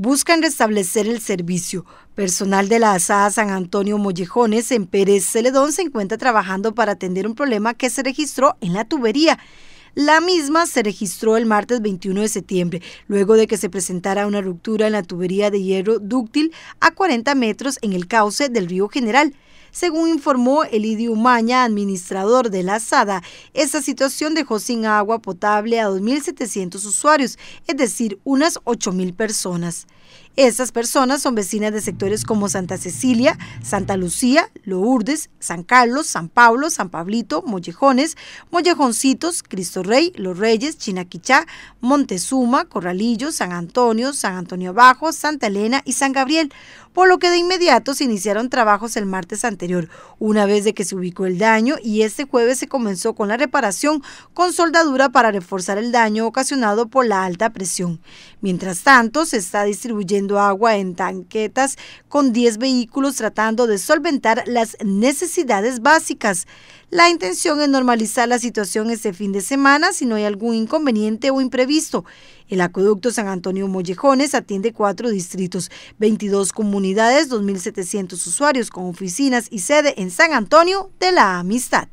buscan restablecer el servicio. Personal de la ASA San Antonio Mollejones en Pérez Celedón se encuentra trabajando para atender un problema que se registró en la tubería. La misma se registró el martes 21 de septiembre, luego de que se presentara una ruptura en la tubería de hierro dúctil a 40 metros en el cauce del río General. Según informó Elidio Umaña, administrador de la SADA, esta situación dejó sin agua potable a 2.700 usuarios, es decir, unas 8.000 personas. Estas personas son vecinas de sectores como Santa Cecilia, Santa Lucía, Lourdes, San Carlos, San Pablo, San Pablito, Mollejones, Mollejoncitos, Cristo Rey, Los Reyes, Chinaquichá, Montezuma, Corralillo, San Antonio, San Antonio Bajo, Santa Elena y San Gabriel, por lo que de inmediato se iniciaron trabajos el martes anterior, una vez de que se ubicó el daño y este jueves se comenzó con la reparación con soldadura para reforzar el daño ocasionado por la alta presión. Mientras tanto, se está distribuyendo agua en tanquetas con 10 vehículos tratando de solventar las necesidades básicas. La intención es normalizar la situación este fin de semana si no hay algún inconveniente o imprevisto. El acueducto San Antonio Mollejones atiende cuatro distritos, 22 comunidades, 2.700 usuarios con oficinas y sede en San Antonio de la Amistad.